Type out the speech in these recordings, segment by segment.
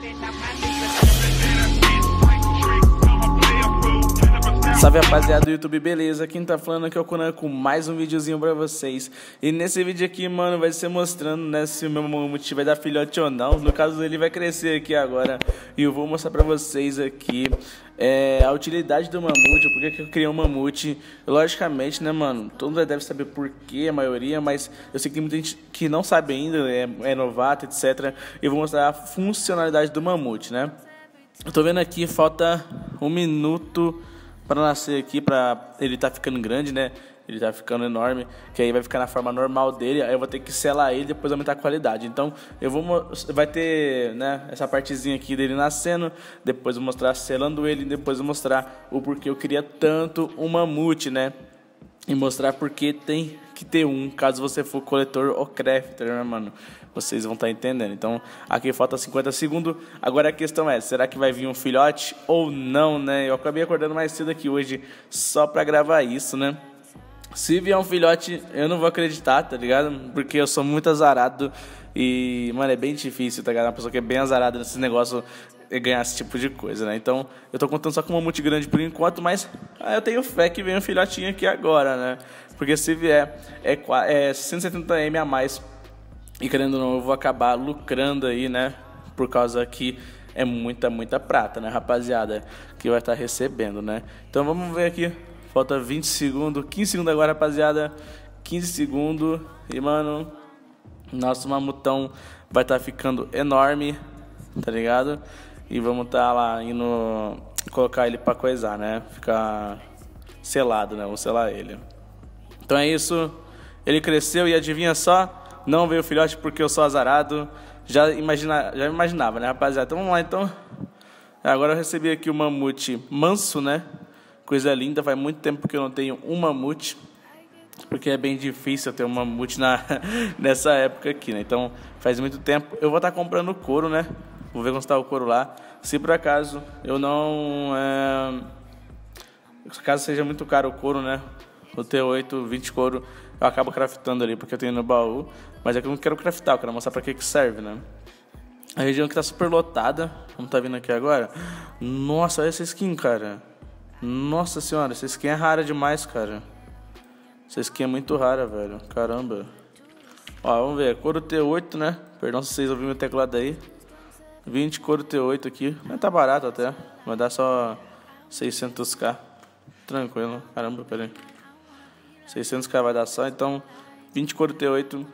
pena. Salve rapaziada do YouTube, beleza? Quem tá falando aqui é o Conan com mais um videozinho pra vocês E nesse vídeo aqui, mano, vai ser mostrando né, se o meu mamute vai dar filhote ou não No caso ele vai crescer aqui agora E eu vou mostrar pra vocês aqui é, a utilidade do mamute, por que eu criei um mamute. Logicamente, né, mano? Todo mundo deve saber por que a maioria, mas eu sei que tem muita gente que não sabe ainda, é, é novato, etc. Eu vou mostrar a funcionalidade do mamute, né? Eu tô vendo aqui, falta um minuto para nascer aqui, para ele tá ficando grande, né? Ele tá ficando enorme, que aí vai ficar na forma normal dele, aí eu vou ter que selar ele e depois aumentar a qualidade. Então, eu vou vai ter, né, essa partezinha aqui dele nascendo, depois vou mostrar selando ele, depois vou mostrar o porquê eu queria tanto um mamute, né? e mostrar porque tem que ter um, caso você for coletor ou crafter, né, mano? Vocês vão estar tá entendendo. Então, aqui falta 50 segundos. Agora a questão é, será que vai vir um filhote ou não, né? Eu acabei acordando mais cedo aqui hoje só pra gravar isso, né? Se vier um filhote, eu não vou acreditar, tá ligado? Porque eu sou muito azarado e, mano, é bem difícil, tá ligado? Uma pessoa que é bem azarada nesse negócio é ganhar esse tipo de coisa, né? Então, eu tô contando só com uma multi grande por enquanto, mas ah, eu tenho fé que vem um filhotinho aqui agora, né? Porque se vier é, é 170M a mais e querendo ou não, eu vou acabar lucrando aí, né? Por causa que é muita, muita prata, né, rapaziada? Que vai estar tá recebendo, né? Então vamos ver aqui. Falta 20 segundos, 15 segundos agora, rapaziada. 15 segundos. E, mano, nosso mamutão vai estar tá ficando enorme, tá ligado? e vamos estar tá lá indo colocar ele para coisar, né? Ficar selado, né? Vamos selar ele. Então é isso. Ele cresceu e adivinha só, não veio filhote porque eu sou azarado. Já, imagina, já imaginava, né, rapaziada? Então vamos lá, então. Agora eu recebi aqui o mamute manso, né? Coisa linda, faz muito tempo que eu não tenho um mamute. Porque é bem difícil ter um mamute na, nessa época aqui, né? Então faz muito tempo. Eu vou estar tá comprando couro, né? Vou ver como está o couro lá. Se por acaso eu não. É... Caso seja muito caro o couro, né? O T8, 20 couro, eu acabo craftando ali, porque eu tenho no baú. Mas é que eu não quero craftar, eu quero mostrar pra que, que serve, né? A região que tá super lotada, como tá vindo aqui agora. Nossa, olha essa skin, cara. Nossa senhora, essa skin é rara demais, cara. Essa skin é muito rara, velho. Caramba. Ó, vamos ver. Couro T8, né? Perdão se vocês ouviram meu teclado aí. 20 couro T8 aqui, mas tá barato até. Vai dar só 600k. Tranquilo, caramba, peraí. 600k vai dar só, então 20 couro T8.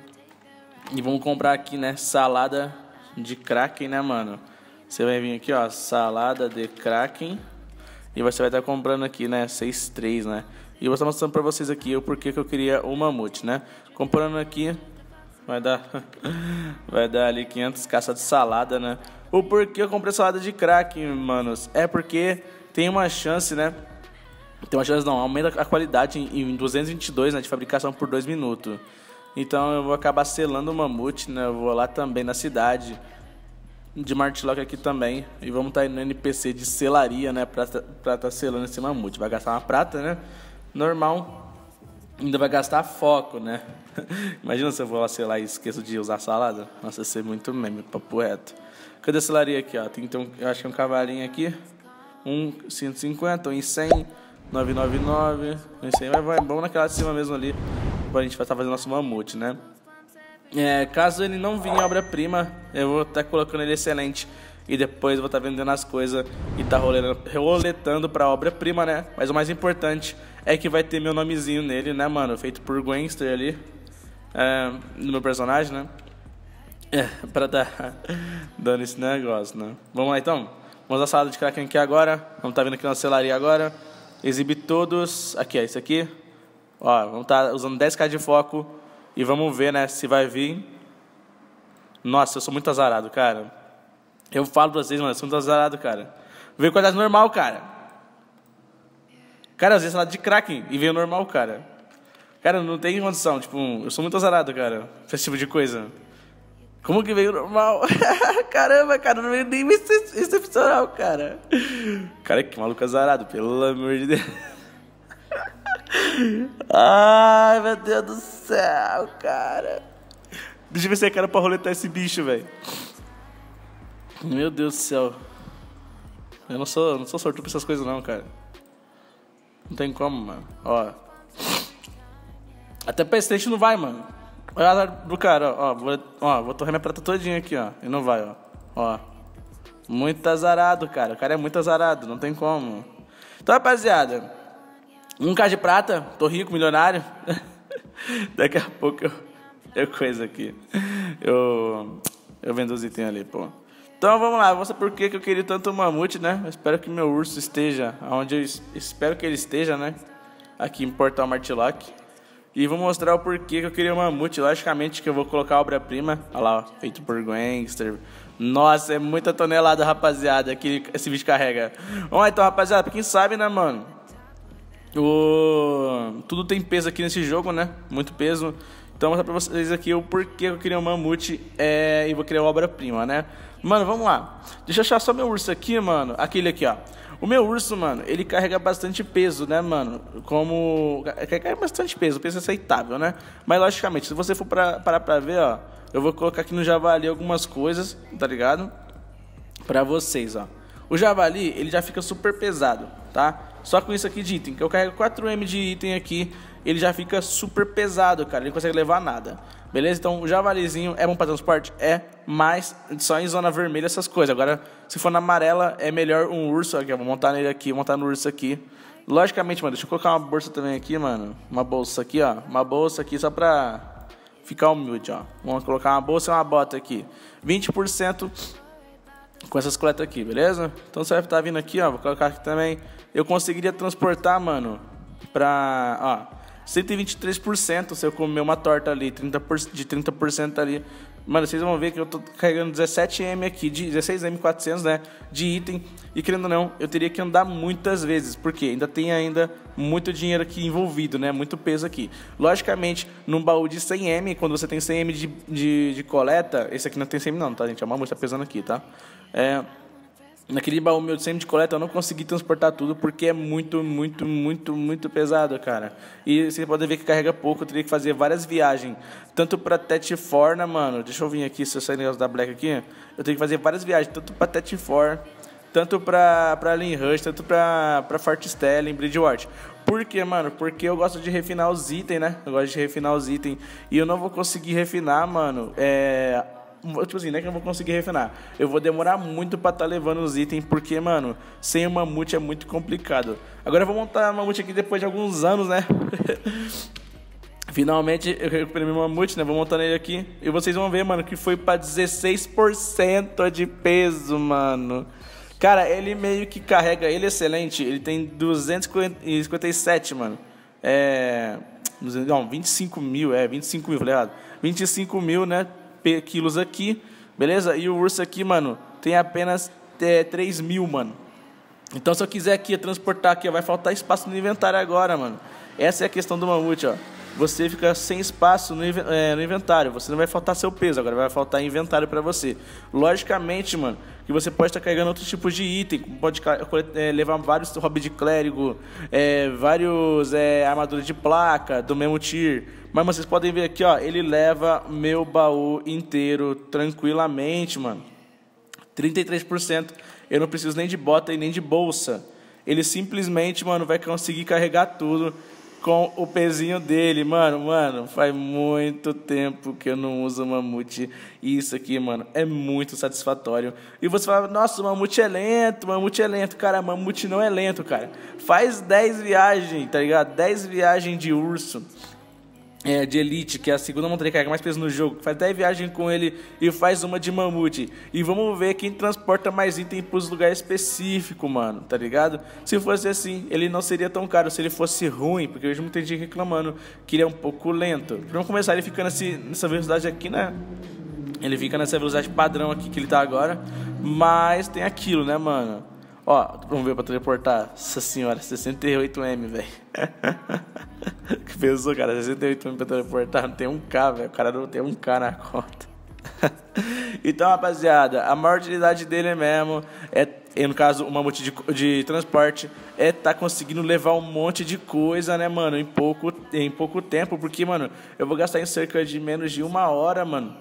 E vamos comprar aqui, né? Salada de Kraken, né, mano? Você vai vir aqui, ó, salada de Kraken. E você vai estar tá comprando aqui, né? 6,3, né? E eu vou estar mostrando pra vocês aqui o porquê que eu queria o mamute, né? Comprando aqui, vai dar, vai dar ali 500 caça de salada, né? O porquê eu comprei salada de crack, manos, é porque tem uma chance, né? Tem uma chance, não, aumenta a qualidade em 222, né, de fabricação por 2 minutos. Então eu vou acabar selando o mamute, né? Eu vou lá também na cidade de Martilock aqui também. E vamos estar tá indo no NPC de selaria, né? Pra estar tá, tá selando esse mamute. Vai gastar uma prata, né? Normal ainda vai gastar foco, né? Imagina se eu vou lá, sei lá, e esqueço de usar salada. Nossa, ia ser muito meme, papo reto. Cadê a selaria aqui, ó? Tem então um, eu acho que é um cavalinho aqui. Um 150, um em 100, 999, um em 100. Vai, vai, é bom naquela de cima mesmo ali. pra a gente vai estar tá fazendo nosso mamute, né? É, caso ele não vinha obra-prima, eu vou estar tá colocando ele excelente e depois vou estar tá vendendo as coisas e estar tá roletando pra obra-prima, né? Mas o mais importante é que vai ter meu nomezinho nele, né, mano? Feito por Gwenster ali, é, no meu personagem, né? É, pra tá dando esse negócio, né? Vamos lá então? Vamos à sala de Kraken aqui agora. Vamos estar tá aqui na celaria agora. Exibir todos. Aqui, é isso aqui. Ó, vamos estar tá usando 10k de foco. E vamos ver, né, se vai vir. Nossa, eu sou muito azarado, cara. Eu falo pra vocês, mano, eu sou muito azarado, cara. Veio qualidade normal, cara. Cara, às vezes lá de Kraken e veio normal, cara. Cara, não tem condição, tipo, eu sou muito azarado, cara, pra esse tipo de coisa. Como que veio normal? Caramba, cara, não veio nem excepcional, cara. Cara, que maluco azarado, pelo amor de Deus. Ai, meu Deus do céu, cara. Deixa eu ver se é cara pra roletar esse bicho, velho. Meu Deus do céu. Eu não sou, não sou sortudo pra essas coisas não, cara. Não tem como, mano. Ó. Até Playstation não vai, mano. Olha do cara, ó. Ó, vou, ó, vou torrar minha prata todinha aqui, ó. E não vai, ó. Ó. Muito azarado, cara. O cara é muito azarado, não tem como. Então, rapaziada. Um K de prata, tô rico, milionário. Daqui a pouco eu, eu coisa aqui. Eu, eu vendo os itens ali, pô. Então vamos lá, vou mostrar por que eu queria tanto o mamute, né? Eu espero que meu urso esteja onde eu espero que ele esteja, né? Aqui em Portal Martilac. E vou mostrar o porquê que eu queria o mamute. Logicamente que eu vou colocar a obra-prima. Olha lá, ó, feito por Gangster. Nossa, é muita tonelada, rapaziada, que esse vídeo carrega. Vamos lá então, rapaziada, pra quem sabe, né, mano? O... Tudo tem peso aqui nesse jogo, né? Muito peso. Então vou mostrar pra vocês aqui o porquê que eu queria o mamute é... e vou criar a obra-prima, né? Mano, vamos lá. Deixa eu achar só meu urso aqui, mano. Aquele aqui, ó. O meu urso, mano, ele carrega bastante peso, né, mano? Como. É, carrega bastante peso, peso aceitável, né? Mas, logicamente, se você for pra, parar pra ver, ó. Eu vou colocar aqui no javali algumas coisas, tá ligado? Pra vocês, ó. O javali, ele já fica super pesado, tá? Só com isso aqui de item, que eu carrego 4M de item aqui, ele já fica super pesado, cara. Ele não consegue levar nada. Beleza? Então, o javalizinho é bom para transporte? É, mas só em zona vermelha essas coisas. Agora, se for na amarela, é melhor um urso. Aqui, vou montar nele aqui, vou montar no urso aqui. Logicamente, mano, deixa eu colocar uma bolsa também aqui, mano. Uma bolsa aqui, ó. Uma bolsa aqui só pra ficar humilde, ó. Vamos colocar uma bolsa e uma bota aqui. 20% com essas coletas aqui, beleza? Então você vai estar tá vindo aqui, ó. Vou colocar aqui também. Eu conseguiria transportar, mano, pra. Ó. 123% se eu comer uma torta ali, 30%, de 30% ali. Mano, vocês vão ver que eu tô carregando 17M aqui, de 16M400, né, de item. E querendo ou não, eu teria que andar muitas vezes, porque ainda tem ainda muito dinheiro aqui envolvido, né, muito peso aqui. Logicamente, num baú de 100M, quando você tem 100M de, de, de coleta, esse aqui não tem 100M não, tá, gente? É uma moça pesando aqui, tá? É Naquele baú meu sempre de coleta, eu não consegui transportar tudo porque é muito, muito, muito, muito pesado, cara. E você pode ver que carrega pouco, eu teria que fazer várias viagens. Tanto pra Forna mano. Deixa eu vir aqui, se eu sair negócio da Black aqui. Eu tenho que fazer várias viagens, tanto pra Tetfor, tanto pra, pra Linrush, tanto pra, pra Fortistella, em Bridgewater. Por quê, mano? Porque eu gosto de refinar os itens, né? Eu gosto de refinar os itens. E eu não vou conseguir refinar, mano, é Tipo assim, não é que eu vou conseguir refinar. Eu vou demorar muito pra estar tá levando os itens, porque, mano, sem o mamute é muito complicado. Agora eu vou montar mamute aqui depois de alguns anos, né? Finalmente eu recuperei meu mamute, né? Vou montar ele aqui. E vocês vão ver, mano, que foi pra 16% de peso, mano. Cara, ele meio que carrega. Ele é excelente. Ele tem 257, mano. É. Não, 25 mil, é, 25 mil, falei errado. 25 mil, né? quilos aqui, beleza? E o urso aqui, mano, tem apenas é, 3 mil, mano. Então, se eu quiser aqui transportar aqui, vai faltar espaço no inventário agora, mano. Essa é a questão do mamute, ó você fica sem espaço no, é, no, inventário. Você não vai faltar seu peso, agora vai faltar inventário para você. Logicamente, mano, que você pode estar tá carregando outros tipos de item, pode é, levar vários hobby de clérigo, é, vários é, armaduras de placa do mesmo tier. Mas vocês podem ver aqui, ó, ele leva meu baú inteiro tranquilamente, mano. 33%. Eu não preciso nem de bota e nem de bolsa. Ele simplesmente, mano, vai conseguir carregar tudo com o pezinho dele. Mano, mano, faz muito tempo que eu não uso mamute. E isso aqui, mano, é muito satisfatório. E você fala, nossa, mamute é lento, mamute é lento. Cara, mamute não é lento, cara. Faz 10 viagens, tá ligado? 10 viagens de urso é, de Elite, que é a segunda montaria que carrega mais peso no jogo, faz até viagem com ele e faz uma de mamute. E vamos ver quem transporta mais item pros lugares específicos, mano, tá ligado? Se fosse assim, ele não seria tão caro. Se ele fosse ruim, porque eu vejo muita gente reclamando que ele é um pouco lento. Vamos começar ele ficando assim, nessa velocidade aqui, né? Ele fica nessa velocidade padrão aqui que ele tá agora. Mas tem aquilo, né, mano? Ó, vamos ver pra teleportar. Nossa senhora, 68M, velho. que pensou, cara, 68 mil pra teleportar, não tem um K, velho. O cara não tem um K na conta. então, rapaziada, a maior utilidade dele é mesmo é, no caso, uma monte de, de transporte, é tá conseguindo levar um monte de coisa, né, mano, em pouco, em pouco tempo, porque, mano, eu vou gastar em cerca de menos de uma hora, mano.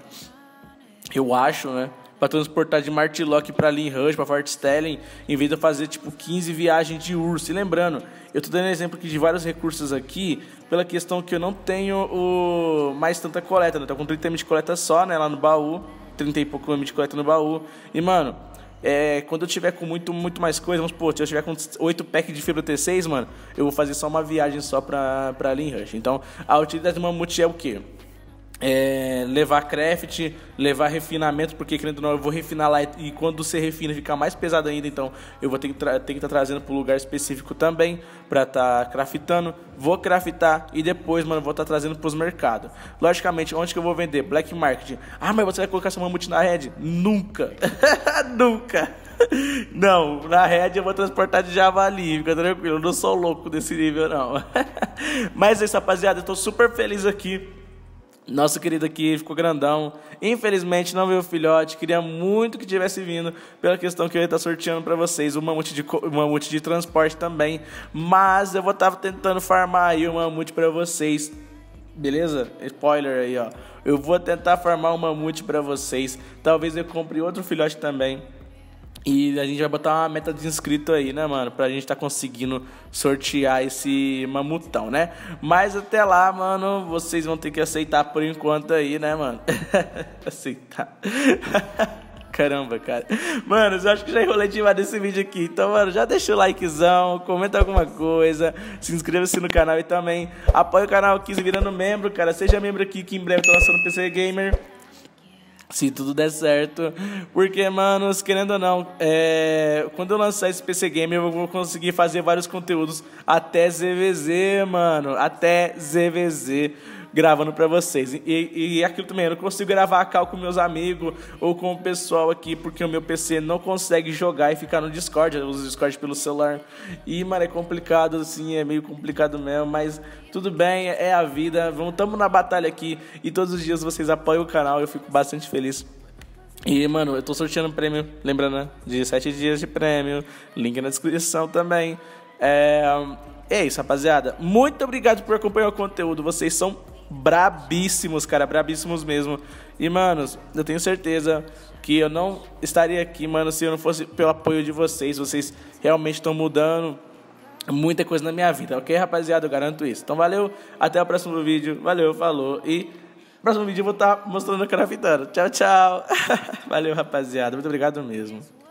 Eu acho, né? para transportar de Martilock para Rush, para Fort Stelling, em vez de fazer tipo 15 viagens de urso. E lembrando, eu estou dando exemplo aqui de vários recursos aqui, pela questão que eu não tenho o mais tanta coleta, né? tô com 30 de coleta só, né, lá no baú, 30 e pouco de coleta no baú. E mano, é, quando eu tiver com muito, muito mais coisa, vamos supor, se eu tiver com 8 packs de fibra T6, mano, eu vou fazer só uma viagem só pra, pra Rush. Então, a utilidade do mamute é o quê? é, levar craft, levar refinamento, porque querendo ou não, eu vou refinar lá e, quando você refina fica mais pesado ainda, então eu vou ter que estar tá trazendo para um lugar específico também para estar tá craftando. Vou craftar e depois, mano, vou estar tá trazendo para os mercados. Logicamente, onde que eu vou vender? Black Market. Ah, mas você vai colocar seu mamute na rede? Nunca! Nunca! Não, na rede eu vou transportar de javali, fica tranquilo, eu não sou louco desse nível não. mas é isso, rapaziada, eu tô super feliz aqui nosso querido aqui ficou grandão. Infelizmente não veio o filhote. Queria muito que tivesse vindo pela questão que eu ia estar sorteando para vocês. Um mamute, de, um mamute de transporte também. Mas eu vou estar tentando farmar aí um mamute para vocês. Beleza? Spoiler aí, ó. Eu vou tentar farmar um mamute para vocês. Talvez eu compre outro filhote também. E a gente vai botar uma meta de inscrito aí, né, mano? Pra gente tá conseguindo sortear esse mamutão, né? Mas até lá, mano, vocês vão ter que aceitar por enquanto aí, né, mano? aceitar. Caramba, cara. Mano, eu acho que já enrolei demais desse vídeo aqui. Então, mano, já deixa o likezão, comenta alguma coisa, se inscreva-se no canal e também apoia o canal 15 virando membro, cara. Seja membro aqui que em breve eu tô lançando PC Gamer. Se tudo der certo. Porque, mano, querendo ou não, é... quando eu lançar esse PC Game, eu vou conseguir fazer vários conteúdos até ZVZ, mano. Até ZVZ gravando para vocês. E, e aquilo também, eu não consigo gravar a cal com meus amigos ou com o pessoal aqui, porque o meu PC não consegue jogar e ficar no Discord. Eu uso o Discord pelo celular. E, mano, é complicado, assim, é meio complicado mesmo, mas tudo bem, é a vida. Vamos, tamo na batalha aqui e todos os dias vocês apoiam o canal, eu fico bastante feliz. E, mano, eu tô sorteando prêmio, lembrando, né? De 7 dias de prêmio, link na descrição também. É, é isso, rapaziada. Muito obrigado por acompanhar o conteúdo, vocês são brabíssimos, cara, brabíssimos mesmo. E, manos, eu tenho certeza que eu não estaria aqui, mano, se eu não fosse pelo apoio de vocês. Vocês realmente estão mudando muita coisa na minha vida, ok, rapaziada? Eu garanto isso. Então, valeu, até o próximo vídeo. Valeu, falou e próximo vídeo eu vou estar tá mostrando o fitando Tchau, tchau. valeu, rapaziada. Muito obrigado mesmo.